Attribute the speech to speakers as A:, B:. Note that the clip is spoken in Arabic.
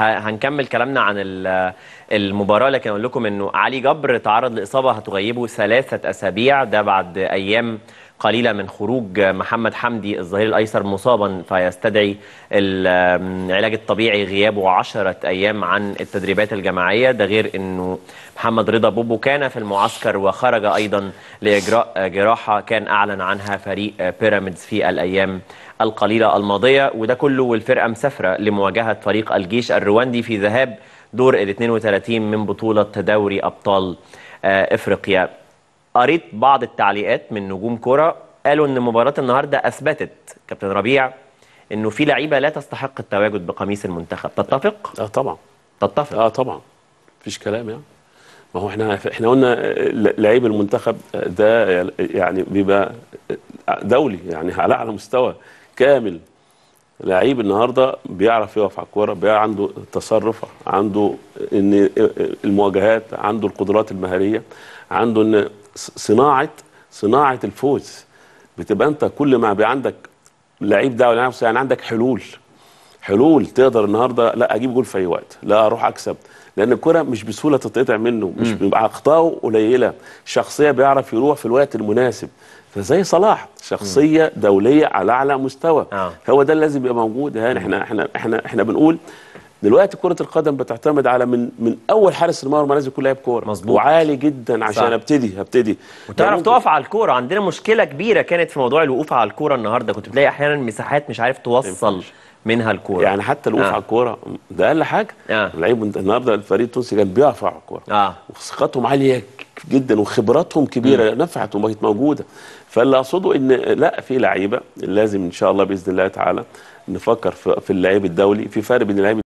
A: هنكمل كلامنا عن المباراه لكن اقول لكم انه علي جبر تعرض لاصابه هتغيبه ثلاثه اسابيع ده بعد ايام قليلة من خروج محمد حمدي الظهير الأيسر مصابا فيستدعي العلاج الطبيعي غيابه عشرة أيام عن التدريبات الجماعية ده غير أنه محمد رضا بوبو كان في المعسكر وخرج أيضا لإجراء جراحة كان أعلن عنها فريق بيراميدز في الأيام القليلة الماضية وده كله والفرقة مسافرة لمواجهة فريق الجيش الرواندي في ذهاب دور ال 32 من بطولة دوري أبطال آه، افريقيا قريت بعض التعليقات من نجوم كرة قالوا ان مباراة النهارده اثبتت كابتن ربيع انه في لعيبه لا تستحق التواجد بقميص المنتخب تتفق؟ اه طبعا تتفق اه طبعا مفيش كلام يعني ما هو احنا احنا
B: قلنا آه، لعيب المنتخب آه، ده يعني بيبقى آه، دولي يعني على اعلى مستوى كامل لعيب النهارده بيعرف يقف على الكوره بيبقى عنده تصرف عنده ان المواجهات عنده القدرات المهاريه عنده ان صناعه صناعه الفوز بتبقى انت كل ما بي عندك لعيب ده ولا نفسه يعني عندك حلول حلول تقدر النهارده لا اجيب جول في اي وقت لا اروح اكسب لان الكره مش بسهوله تتقطع منه مش بيبقى اخطائه قليله شخصيه بيعرف يروح في الوقت المناسب فزي صلاح شخصيه دوليه على اعلى مستوى آه. هو ده لازم يبقى موجود يعني احنا احنا احنا احنا بنقول دلوقتي كرة القدم بتعتمد على من من أول حارس المرمى لازم يكون لعيب كورة مظبوط وعالي جدا عشان صح. أبتدي ابتدي وتعرف يعني
A: تقف على الكورة عندنا مشكلة كبيرة كانت في موضوع الوقوف على الكورة النهاردة كنت بتلاقي أحيانا مساحات مش عارف توصل منها الكوره يعني حتى الوقوف آه. على الكوره ده اقل حاجه آه. لعيب النهارده الفريق التونسي كان بيقف على الكوره آه. وثقتهم عاليه
B: جدا وخبراتهم كبيره م. نفعت وبقت موجوده فاللي اقصده ان لا في لعيبه لازم ان شاء الله باذن الله تعالى نفكر في اللعيب الدولي في فرق بين اللعيب